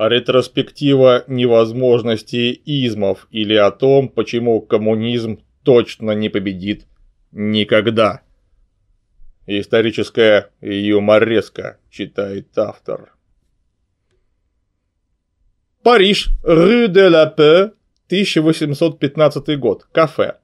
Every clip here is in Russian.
А ретроспектива невозможности измов или о том, почему коммунизм точно не победит никогда. Историческая юмореска, читает автор. Париж, Рю де ла Paix, 1815 год, кафе.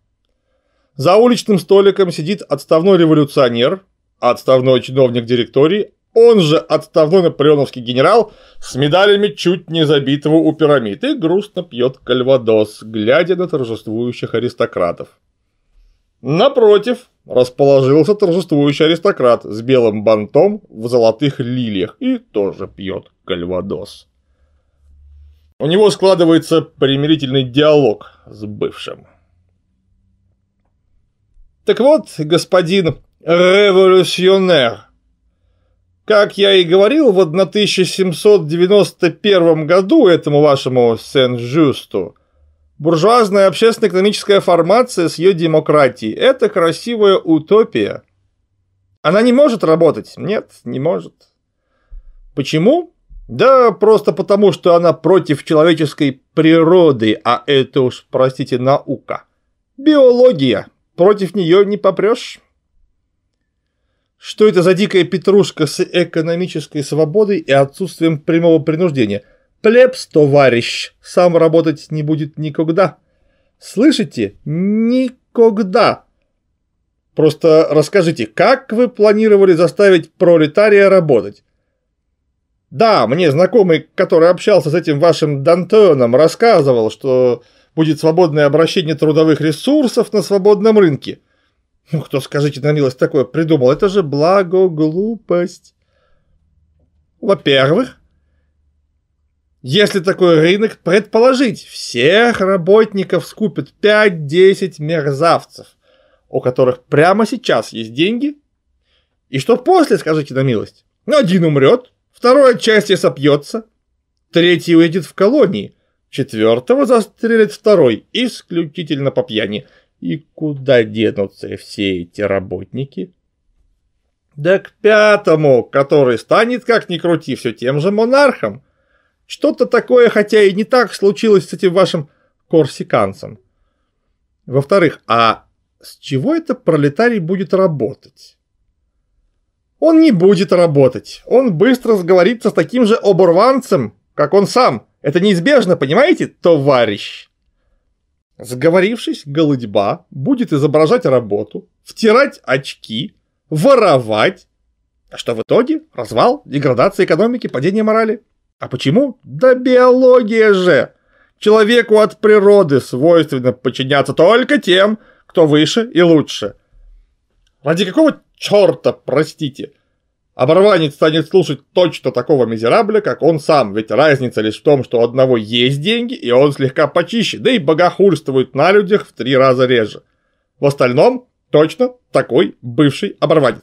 За уличным столиком сидит отставной революционер, отставной чиновник директории, он же отставной наполеоновский генерал с медалями чуть не забитого у пирамид и грустно пьет кальвадос, глядя на торжествующих аристократов. Напротив расположился торжествующий аристократ с белым бантом в золотых лилиях и тоже пьет кальвадос. У него складывается примирительный диалог с бывшим. Так вот, господин революционер, как я и говорил, в 1791 году этому вашему Сен-Жюсту буржуазная общественно-экономическая формация с ее демократией – это красивая утопия. Она не может работать? Нет, не может. Почему? Да просто потому, что она против человеческой природы, а это уж, простите, наука. Биология. Против нее не попрешь. Что это за дикая петрушка с экономической свободой и отсутствием прямого принуждения? Плебс, товарищ, сам работать не будет никогда. Слышите? Никогда. Просто расскажите, как вы планировали заставить пролетария работать? Да, мне знакомый, который общался с этим вашим Дантоном, рассказывал, что будет свободное обращение трудовых ресурсов на свободном рынке. Ну кто, скажите на милость, такое придумал? Это же благо глупость. Во-первых, если такой рынок предположить, всех работников скупит 5-10 мерзавцев, у которых прямо сейчас есть деньги. И что после, скажите на милость? Ну, один умрет, второй отчасти сопьется, третий уедет в колонии, четвертого застрелит второй исключительно по пьяни – и куда денутся все эти работники? Да к пятому, который станет, как ни крути, все тем же монархом. Что-то такое, хотя и не так, случилось с этим вашим корсиканцем. Во-вторых, а с чего это пролетарий будет работать? Он не будет работать. Он быстро сговорится с таким же оборванцем, как он сам. Это неизбежно, понимаете, товарищ? Сговорившись, голодьба будет изображать работу, втирать очки, воровать. А что в итоге? Развал, деградация экономики, падение морали. А почему? Да биология же! Человеку от природы свойственно подчиняться только тем, кто выше и лучше. Ради какого черта, простите, Оборванец станет слушать точно такого мизерабля, как он сам, ведь разница лишь в том, что у одного есть деньги, и он слегка почище, да и богохульствует на людях в три раза реже. В остальном, точно такой бывший оборванец.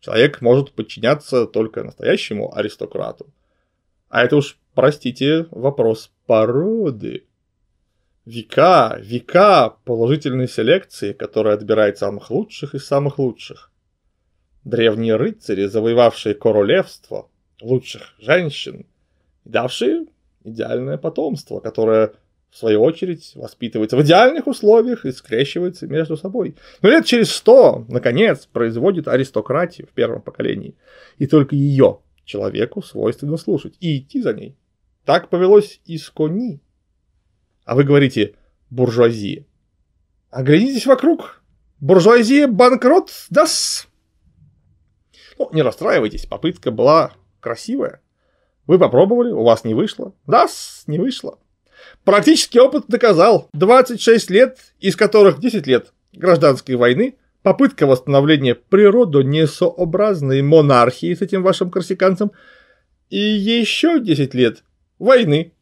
Человек может подчиняться только настоящему аристократу. А это уж, простите, вопрос породы. Века, века положительной селекции, которая отбирает самых лучших из самых лучших. Древние рыцари, завоевавшие королевство, лучших женщин, давшие идеальное потомство, которое, в свою очередь, воспитывается в идеальных условиях и скрещивается между собой. Но лет через сто, наконец, производит аристократию в первом поколении. И только ее человеку свойственно слушать и идти за ней. Так повелось из кони. А вы говорите «буржуазия». Оглянитесь вокруг. Буржуазия банкрот даст. Ну, не расстраивайтесь, попытка была красивая. Вы попробовали, у вас не вышло. Да, не вышло. Практический опыт доказал. 26 лет, из которых 10 лет гражданской войны, попытка восстановления природу несообразной монархии с этим вашим корсиканцем и еще 10 лет войны.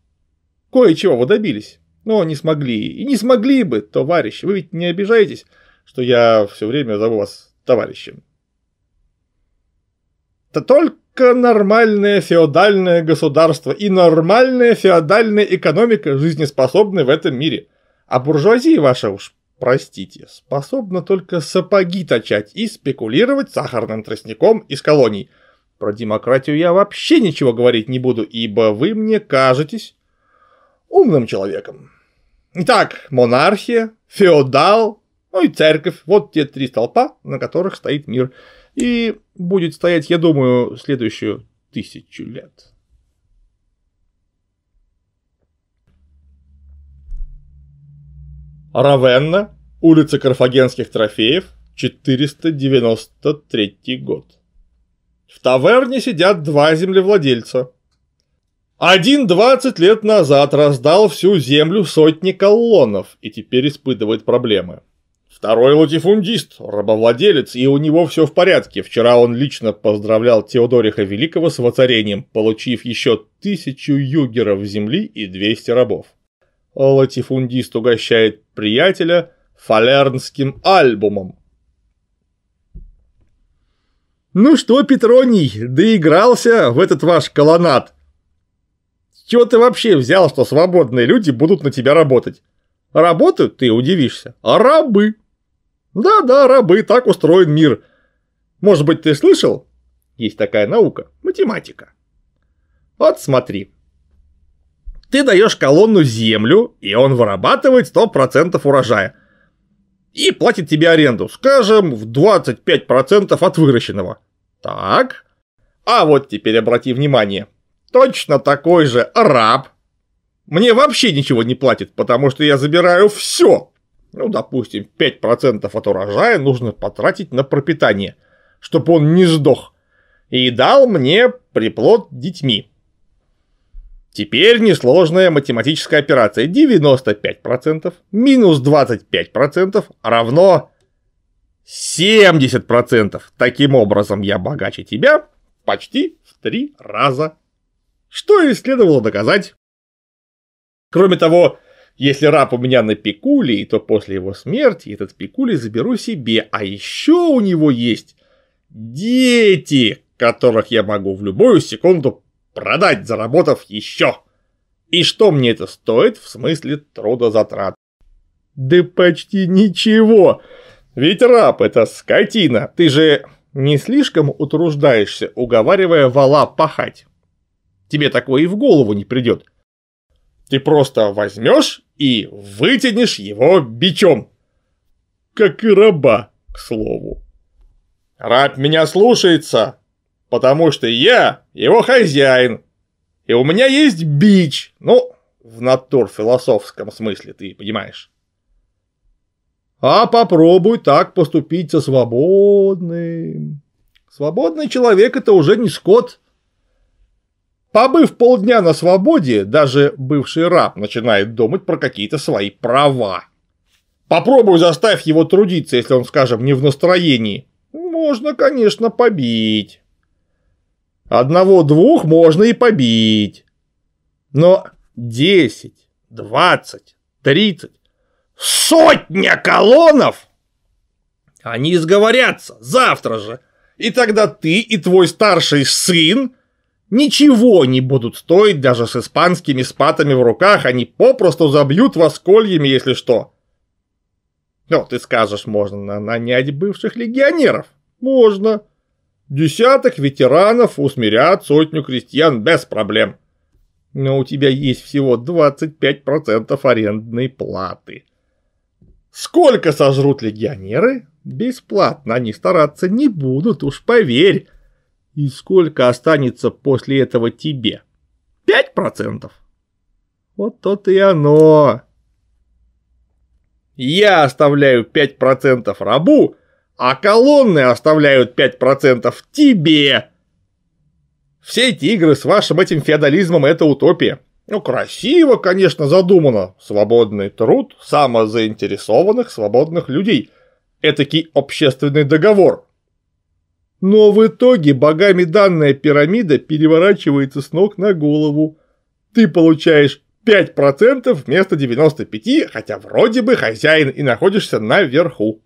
Кое-чего вы добились, но не смогли. И не смогли бы, товарищи, вы ведь не обижаетесь, что я все время зову вас товарищем. Это только нормальное феодальное государство и нормальная феодальная экономика жизнеспособны в этом мире. А буржуазии ваша уж, простите, способна только сапоги точать и спекулировать сахарным тростником из колоний. Про демократию я вообще ничего говорить не буду, ибо вы мне кажетесь умным человеком. Итак, монархия, феодал, ну и церковь. Вот те три столпа, на которых стоит мир и будет стоять, я думаю, следующую тысячу лет. Равенна, улица Карфагенских трофеев, 493 год. В таверне сидят два землевладельца. Один двадцать лет назад раздал всю землю сотни колоннов и теперь испытывает проблемы. Второй латифундист, рабовладелец, и у него все в порядке. Вчера он лично поздравлял Теодориха Великого с воцарением, получив еще тысячу югеров земли и 200 рабов. Латифундист угощает приятеля фалернским альбомом. «Ну что, Петроний, доигрался в этот ваш колонат? чего ты вообще взял, что свободные люди будут на тебя работать? Работают, ты удивишься, а рабы!» Да-да, рабы, так устроен мир. Может быть, ты слышал? Есть такая наука, математика. Вот смотри. Ты даешь колонну землю, и он вырабатывает 100% урожая. И платит тебе аренду, скажем, в 25% от выращенного. Так. А вот теперь обрати внимание. Точно такой же раб. Мне вообще ничего не платит, потому что я забираю все, ну, допустим, 5% от урожая нужно потратить на пропитание, чтобы он не сдох, и дал мне приплод детьми. Теперь несложная математическая операция 95% минус 25% равно 70%. Таким образом, я богаче тебя почти в три раза. Что и следовало доказать. Кроме того, если раб у меня на пикуле, то после его смерти этот пикули заберу себе, а еще у него есть дети, которых я могу в любую секунду продать, заработав еще. И что мне это стоит в смысле трудозатрат? Да почти ничего. Ведь раб — это скотина. Ты же не слишком утруждаешься, уговаривая вала пахать. Тебе такое и в голову не придет. Ты просто возьмешь и вытянешь его бичом. Как и раба, к слову. Раб меня слушается, потому что я его хозяин. И у меня есть бич. Ну, в натур философском смысле, ты понимаешь. А попробуй так поступить со свободным. Свободный человек это уже не скот, Побыв полдня на свободе, даже бывший раб начинает думать про какие-то свои права. Попробуй заставь его трудиться, если он, скажем, не в настроении. Можно, конечно, побить. Одного-двух можно и побить. Но 10, 20, 30, сотня колонов! Они сговорятся завтра же. И тогда ты и твой старший сын ничего не будут стоить даже с испанскими спатами в руках, они попросту забьют вас кольями, если что. Ну, ты скажешь, можно нанять бывших легионеров. Можно. Десяток ветеранов усмирят сотню крестьян без проблем. Но у тебя есть всего 25% арендной платы. Сколько сожрут легионеры? Бесплатно они стараться не будут, уж поверь. И сколько останется после этого тебе? Пять процентов? Вот то и оно. Я оставляю 5% рабу, а колонны оставляют 5% тебе. Все эти игры с вашим этим феодализмом – это утопия. Ну, красиво, конечно, задумано. Свободный труд самозаинтересованных свободных людей. Этакий общественный договор. Но в итоге богами данная пирамида переворачивается с ног на голову. Ты получаешь 5% вместо 95%, хотя вроде бы хозяин и находишься наверху.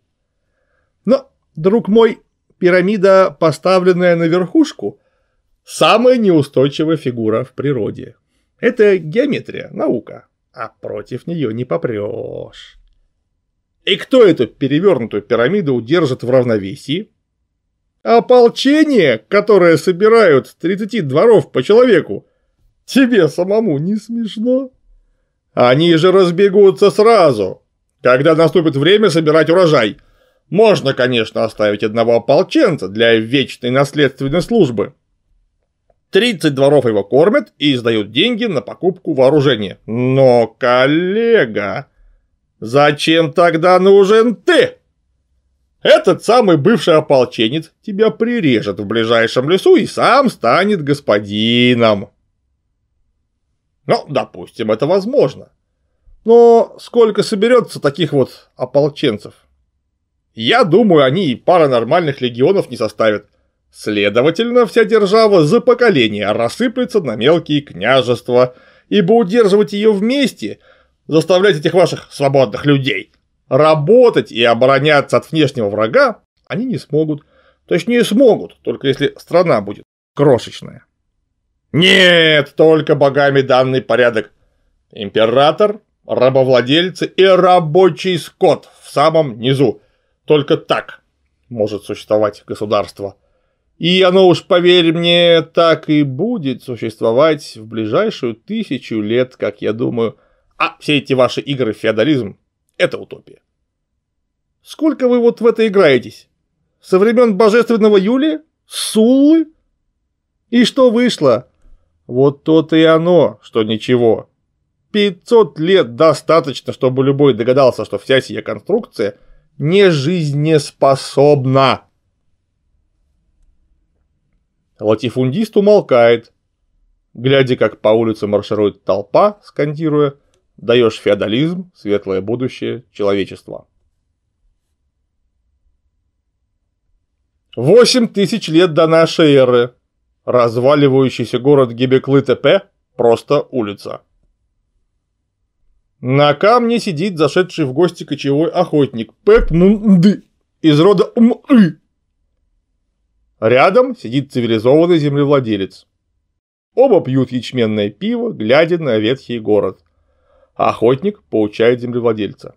Но, друг мой, пирамида, поставленная на верхушку, самая неустойчивая фигура в природе. Это геометрия, наука, а против нее не попрешь. И кто эту перевернутую пирамиду удержит в равновесии? Ополчение, которое собирают с 30 дворов по человеку, тебе самому не смешно? Они же разбегутся сразу, когда наступит время собирать урожай. Можно, конечно, оставить одного ополченца для вечной наследственной службы. 30 дворов его кормят и издают деньги на покупку вооружения. Но, коллега, зачем тогда нужен ты? Этот самый бывший ополченец тебя прирежет в ближайшем лесу и сам станет господином. Ну, допустим, это возможно. Но сколько соберется таких вот ополченцев? Я думаю, они и пара нормальных легионов не составят. Следовательно, вся держава за поколение рассыплется на мелкие княжества, ибо удерживать ее вместе, заставлять этих ваших свободных людей – Работать и обороняться от внешнего врага они не смогут. Точнее смогут, только если страна будет крошечная. Нет, только богами данный порядок. Император, рабовладельцы и рабочий скот в самом низу. Только так может существовать государство. И оно уж, поверь мне, так и будет существовать в ближайшую тысячу лет, как я думаю. А все эти ваши игры в феодализм это утопия. Сколько вы вот в это играетесь? Со времен Божественного Юлия? Суллы? И что вышло? Вот то-то и оно, что ничего. 500 лет достаточно, чтобы любой догадался, что вся сия конструкция не жизнеспособна. Латифундист умолкает, глядя, как по улице марширует толпа, скандируя – Даешь феодализм, светлое будущее человечества. Восемь тысяч лет до нашей эры. Разваливающийся город Гебеклы-ТП – просто улица. На камне сидит зашедший в гости кочевой охотник Пэпнунды из рода Умы. Рядом сидит цивилизованный землевладелец. Оба пьют ячменное пиво, глядя на ветхий город. А охотник получает землевладельца.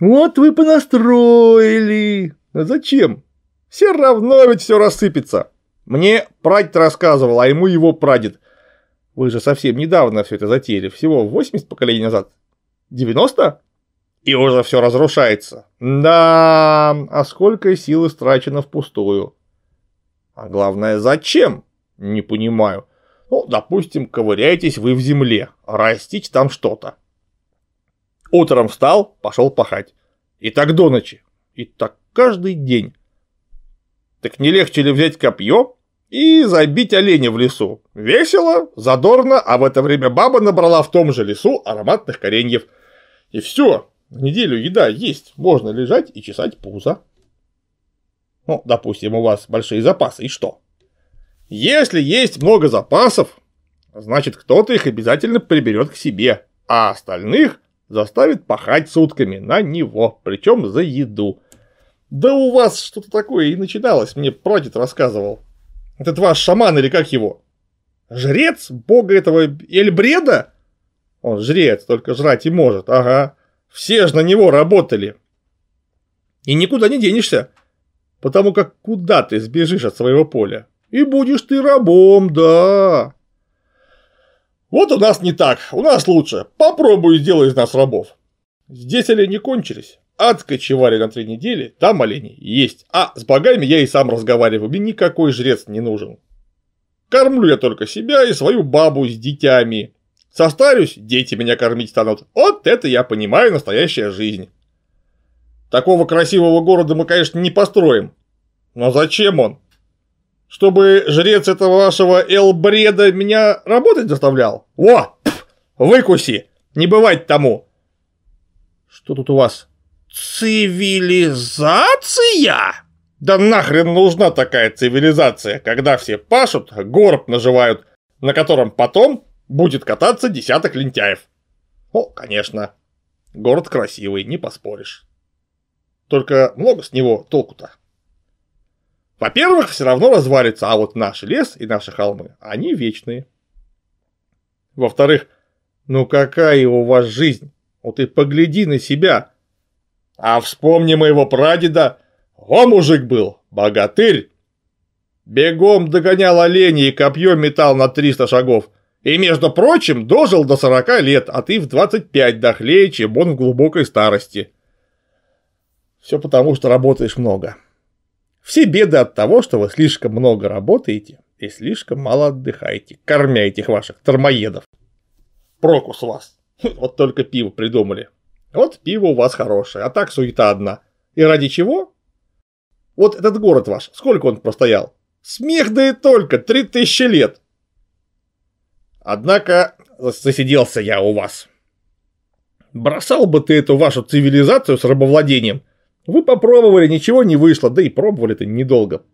«Вот вы понастроили!» а «Зачем? Все равно ведь все рассыпется!» «Мне прадед рассказывал, а ему его прадед. Вы же совсем недавно все это затеяли, всего 80 поколений назад. 90? И уже все разрушается. Да, а сколько сил истрачено впустую. А главное, зачем? Не понимаю. Ну, допустим, ковыряетесь вы в земле, растить там что-то. Утром встал, пошел пахать. И так до ночи. И так каждый день. Так не легче ли взять копье и забить оленя в лесу? Весело, задорно, а в это время баба набрала в том же лесу ароматных кореньев. И все, неделю еда есть, можно лежать и чесать пузо. Ну, допустим, у вас большие запасы, и что? Если есть много запасов, значит кто-то их обязательно приберет к себе, а остальных заставит пахать сутками на него, причем за еду. Да у вас что-то такое и начиналось, мне прадед рассказывал. Этот ваш шаман или как его? Жрец бога этого Эльбреда? Он жрец, только жрать и может, ага. Все же на него работали. И никуда не денешься, потому как куда ты сбежишь от своего поля? И будешь ты рабом, да. Вот у нас не так, у нас лучше. Попробуй сделай из нас рабов. Здесь олени кончились. Откочевали на три недели, там олени есть. А с богами я и сам разговариваю, мне никакой жрец не нужен. Кормлю я только себя и свою бабу с детьми. Состарюсь, дети меня кормить станут. Вот это я понимаю настоящая жизнь. Такого красивого города мы, конечно, не построим. Но зачем он? чтобы жрец этого вашего Элбреда меня работать заставлял? О, выкуси, не бывать тому. Что тут у вас? Цивилизация? Да нахрен нужна такая цивилизация, когда все пашут, горб наживают, на котором потом будет кататься десяток лентяев. О, конечно, город красивый, не поспоришь. Только много с него толку-то. Во-первых, все равно развалится, а вот наш лес и наши холмы, они вечные. Во-вторых, ну какая у вас жизнь? Вот и погляди на себя. А вспомни моего прадеда, он мужик был, богатырь. Бегом догонял оленей и копье метал на 300 шагов. И, между прочим, дожил до 40 лет, а ты в 25 дохлее, чем он в глубокой старости. Все потому, что работаешь много. Все беды от того, что вы слишком много работаете и слишком мало отдыхаете, кормя этих ваших тормоедов. Прокус у вас. Хм, вот только пиво придумали. Вот пиво у вас хорошее, а так суета одна. И ради чего? Вот этот город ваш, сколько он простоял? Смех да и только, три тысячи лет. Однако, засиделся я у вас. Бросал бы ты эту вашу цивилизацию с рабовладением – вы попробовали, ничего не вышло, да и пробовали-то недолго.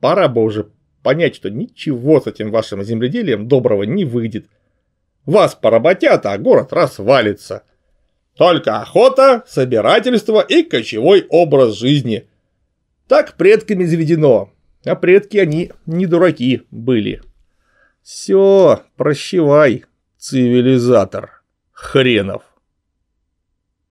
Пора бы уже понять, что ничего с этим вашим земледелием доброго не выйдет. Вас поработят, а город развалится. Только охота, собирательство и кочевой образ жизни. Так предками заведено, а предки они не дураки были. Все, прощевай, цивилизатор. Хренов.